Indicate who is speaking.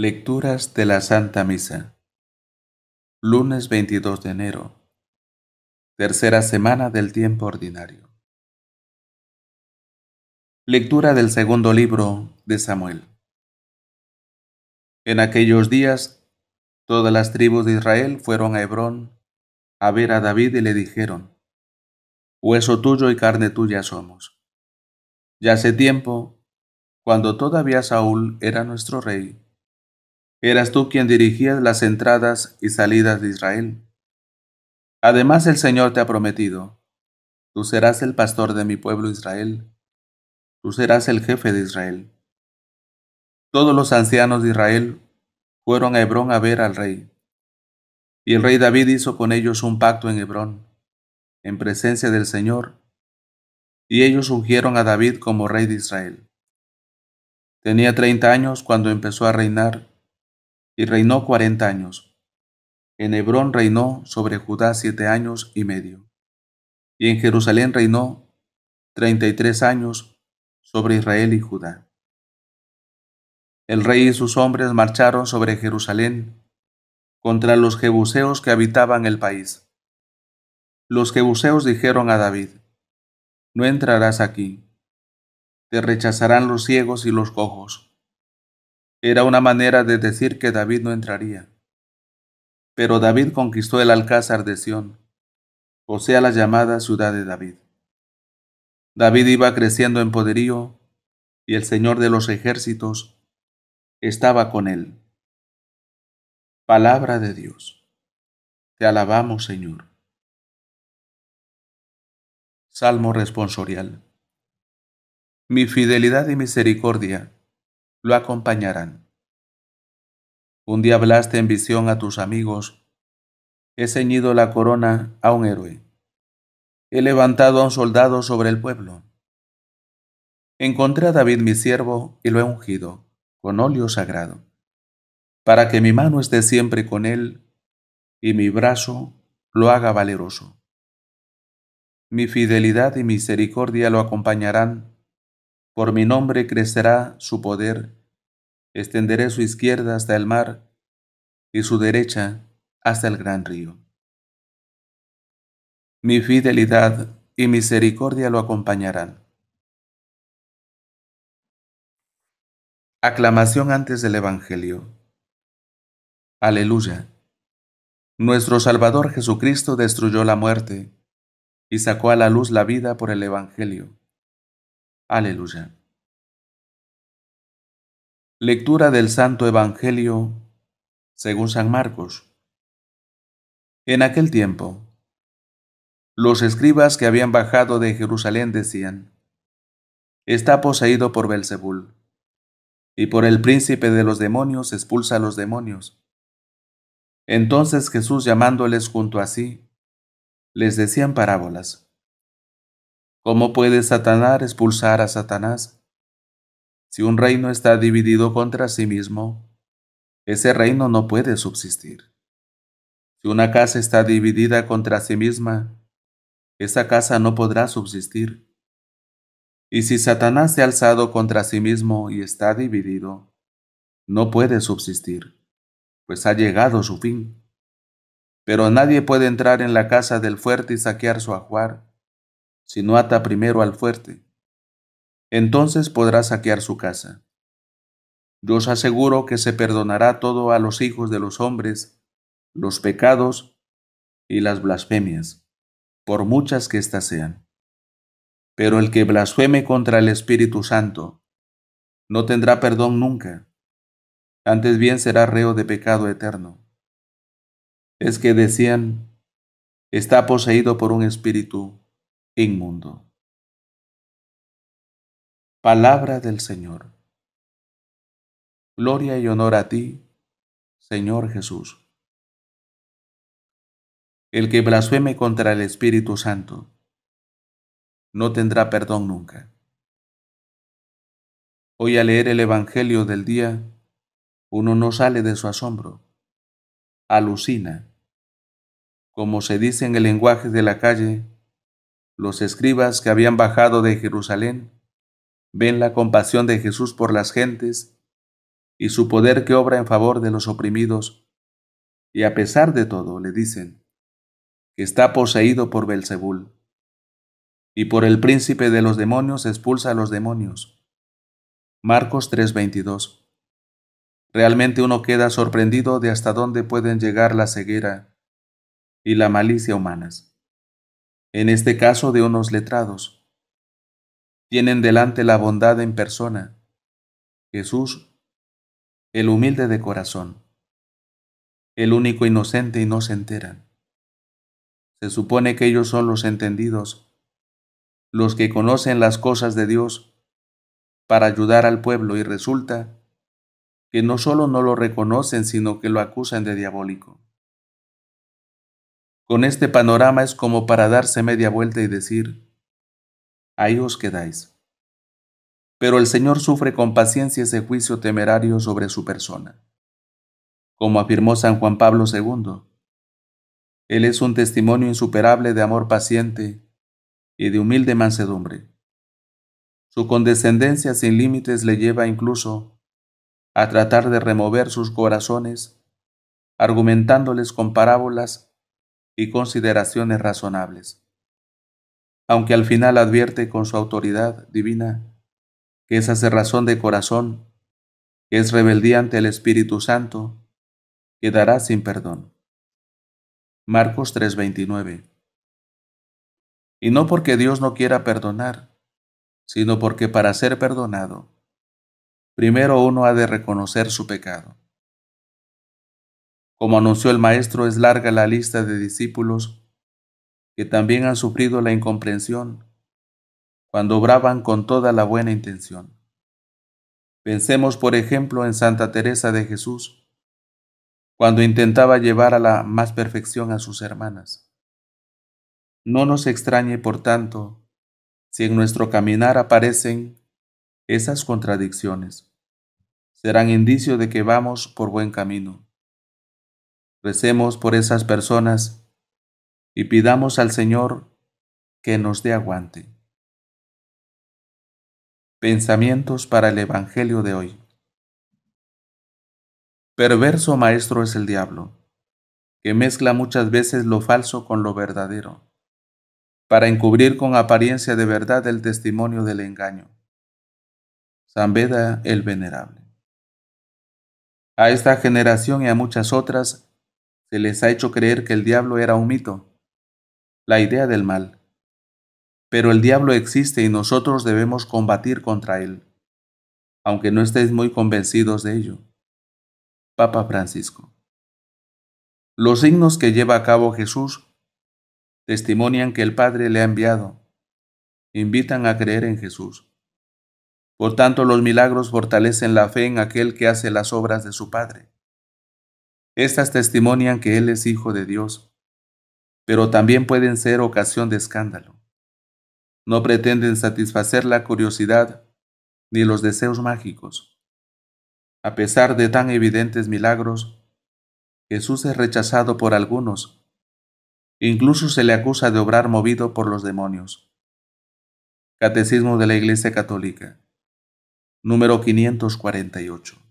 Speaker 1: Lecturas de la Santa Misa. Lunes 22 de enero. Tercera semana del tiempo ordinario. Lectura del segundo libro de Samuel. En aquellos días, todas las tribus de Israel fueron a Hebrón a ver a David y le dijeron, Hueso tuyo y carne tuya somos. Ya hace tiempo, cuando todavía Saúl era nuestro rey, Eras tú quien dirigías las entradas y salidas de Israel. Además el Señor te ha prometido, tú serás el pastor de mi pueblo Israel, tú serás el jefe de Israel. Todos los ancianos de Israel fueron a Hebrón a ver al rey. Y el rey David hizo con ellos un pacto en Hebrón, en presencia del Señor, y ellos ungieron a David como rey de Israel. Tenía treinta años cuando empezó a reinar y reinó cuarenta años. En Hebrón reinó sobre Judá siete años y medio. Y en Jerusalén reinó treinta y tres años sobre Israel y Judá. El rey y sus hombres marcharon sobre Jerusalén contra los jebuseos que habitaban el país. Los jebuseos dijeron a David, No entrarás aquí, te rechazarán los ciegos y los cojos era una manera de decir que David no entraría. Pero David conquistó el alcázar de Sión, o sea, la llamada ciudad de David. David iba creciendo en poderío y el Señor de los ejércitos estaba con él. Palabra de Dios. Te alabamos, Señor. Salmo responsorial. Mi fidelidad y misericordia lo acompañarán. Un día hablaste en visión a tus amigos, he ceñido la corona a un héroe, he levantado a un soldado sobre el pueblo. Encontré a David mi siervo y lo he ungido con óleo sagrado, para que mi mano esté siempre con él y mi brazo lo haga valeroso. Mi fidelidad y misericordia lo acompañarán por mi nombre crecerá su poder. Extenderé su izquierda hasta el mar y su derecha hasta el gran río. Mi fidelidad y misericordia lo acompañarán. Aclamación antes del Evangelio. Aleluya. Nuestro Salvador Jesucristo destruyó la muerte y sacó a la luz la vida por el Evangelio. Aleluya. Lectura del Santo Evangelio según San Marcos. En aquel tiempo, los escribas que habían bajado de Jerusalén decían, Está poseído por Belzebul, y por el príncipe de los demonios expulsa a los demonios. Entonces Jesús llamándoles junto a sí, les decían parábolas, ¿Cómo puede Satanás expulsar a Satanás? Si un reino está dividido contra sí mismo, ese reino no puede subsistir. Si una casa está dividida contra sí misma, esa casa no podrá subsistir. Y si Satanás se ha alzado contra sí mismo y está dividido, no puede subsistir, pues ha llegado su fin. Pero nadie puede entrar en la casa del fuerte y saquear su ajuar si no ata primero al fuerte. Entonces podrá saquear su casa. Yo os aseguro que se perdonará todo a los hijos de los hombres, los pecados y las blasfemias, por muchas que éstas sean. Pero el que blasfeme contra el Espíritu Santo no tendrá perdón nunca, antes bien será reo de pecado eterno. Es que decían, está poseído por un espíritu inmundo. Palabra del Señor. Gloria y honor a ti, Señor Jesús. El que blasfeme contra el Espíritu Santo no tendrá perdón nunca. Hoy al leer el Evangelio del día, uno no sale de su asombro, alucina. Como se dice en el lenguaje de la calle, los escribas que habían bajado de Jerusalén ven la compasión de Jesús por las gentes y su poder que obra en favor de los oprimidos, y a pesar de todo le dicen que está poseído por Belzebul, y por el príncipe de los demonios expulsa a los demonios. Marcos 3:22 Realmente uno queda sorprendido de hasta dónde pueden llegar la ceguera y la malicia humanas en este caso de unos letrados. Tienen delante la bondad en persona, Jesús, el humilde de corazón, el único inocente y no se enteran. Se supone que ellos son los entendidos, los que conocen las cosas de Dios para ayudar al pueblo y resulta que no solo no lo reconocen, sino que lo acusan de diabólico. Con este panorama es como para darse media vuelta y decir, ahí os quedáis. Pero el Señor sufre con paciencia ese juicio temerario sobre su persona. Como afirmó San Juan Pablo II, Él es un testimonio insuperable de amor paciente y de humilde mansedumbre. Su condescendencia sin límites le lleva incluso a tratar de remover sus corazones, argumentándoles con parábolas y consideraciones razonables. Aunque al final advierte con su autoridad divina que esa cerrazón razón de corazón, que es rebeldía ante el Espíritu Santo, quedará sin perdón. Marcos 3:29 Y no porque Dios no quiera perdonar, sino porque para ser perdonado, primero uno ha de reconocer su pecado. Como anunció el maestro, es larga la lista de discípulos que también han sufrido la incomprensión cuando obraban con toda la buena intención. Pensemos, por ejemplo, en Santa Teresa de Jesús, cuando intentaba llevar a la más perfección a sus hermanas. No nos extrañe, por tanto, si en nuestro caminar aparecen esas contradicciones. Serán indicio de que vamos por buen camino. Recemos por esas personas y pidamos al Señor que nos dé aguante. Pensamientos para el Evangelio de hoy. Perverso maestro es el diablo, que mezcla muchas veces lo falso con lo verdadero, para encubrir con apariencia de verdad el testimonio del engaño. San Beda el Venerable. A esta generación y a muchas otras se les ha hecho creer que el diablo era un mito, la idea del mal. Pero el diablo existe y nosotros debemos combatir contra él, aunque no estéis muy convencidos de ello. Papa Francisco. Los signos que lleva a cabo Jesús testimonian que el Padre le ha enviado, invitan a creer en Jesús. Por tanto, los milagros fortalecen la fe en aquel que hace las obras de su Padre. Estas testimonian que Él es Hijo de Dios, pero también pueden ser ocasión de escándalo. No pretenden satisfacer la curiosidad ni los deseos mágicos. A pesar de tan evidentes milagros, Jesús es rechazado por algunos. Incluso se le acusa de obrar movido por los demonios. Catecismo de la Iglesia Católica, número 548.